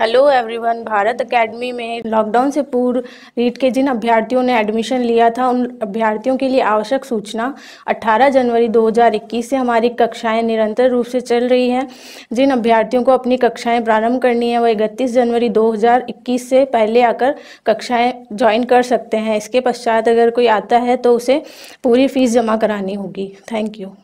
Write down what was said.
hello everyone Bharat academy में lockdown से पूर्व रीट के जिन अभ्यर्थियों ने एडमिशन लिया था उन अभ्यर्थियों के लिए आवश्यक सूचना 18 जनवरी 2021 से हमारी कक्षाएं निरंतर रूप से चल रही हैं जिन अभ्यर्थियों को अपनी कक्षाएं प्रारंभ करनी है वह इकतीस जनवरी 2021 से पहले आकर कक्षाएँ ज्वाइन कर सकते हैं इसके पश्चात अगर कोई आता है तो उसे पूरी फीस जमा करानी होगी थैंक यू